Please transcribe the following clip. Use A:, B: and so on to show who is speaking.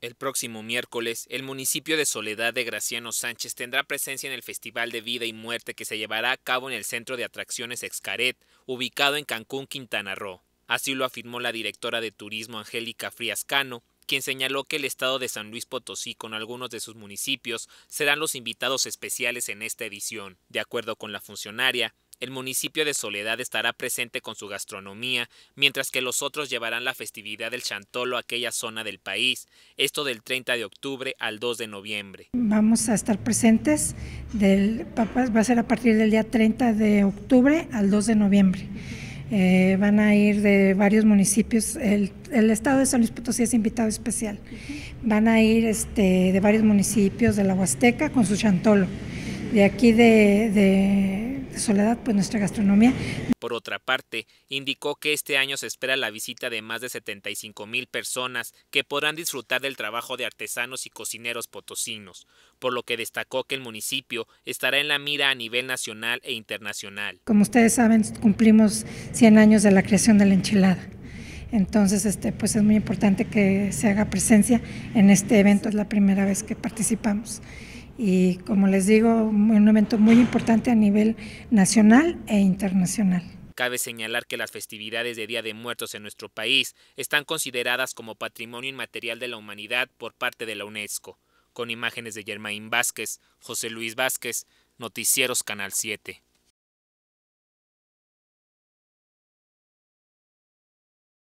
A: El próximo miércoles, el municipio de Soledad de Graciano Sánchez tendrá presencia en el Festival de Vida y Muerte que se llevará a cabo en el Centro de Atracciones Excaret, ubicado en Cancún, Quintana Roo. Así lo afirmó la directora de Turismo Angélica Friascano, quien señaló que el estado de San Luis Potosí con algunos de sus municipios serán los invitados especiales en esta edición. De acuerdo con la funcionaria, el municipio de Soledad estará presente con su gastronomía, mientras que los otros llevarán la festividad del Chantolo a aquella zona del país, esto del 30 de octubre al 2 de noviembre.
B: Vamos a estar presentes, del, va a ser a partir del día 30 de octubre al 2 de noviembre. Eh, van a ir de varios municipios. El, estado de San Luis Potosí es invitado especial. Van a ir este, de varios municipios de la Huasteca con su chantolo. De aquí de Soledad, pues nuestra gastronomía. Por otra
A: parte, indicó que este año se espera la visita de más de 75 mil personas que podrán disfrutar del trabajo de artesanos y cocineros potosinos, por lo que destacó que el municipio estará en la mira a nivel nacional e internacional.
B: Como ustedes saben, cumplimos 100 años de la creación de la enchilada. Entonces, este, pues es muy importante que se haga presencia en este evento, es la primera vez que participamos y como les digo, un evento muy importante a nivel nacional e internacional.
A: Cabe señalar que las festividades de Día de Muertos en nuestro país están consideradas como patrimonio inmaterial de la humanidad por parte de la UNESCO, con imágenes de Germain Vázquez, José Luis Vázquez, Noticieros Canal 7.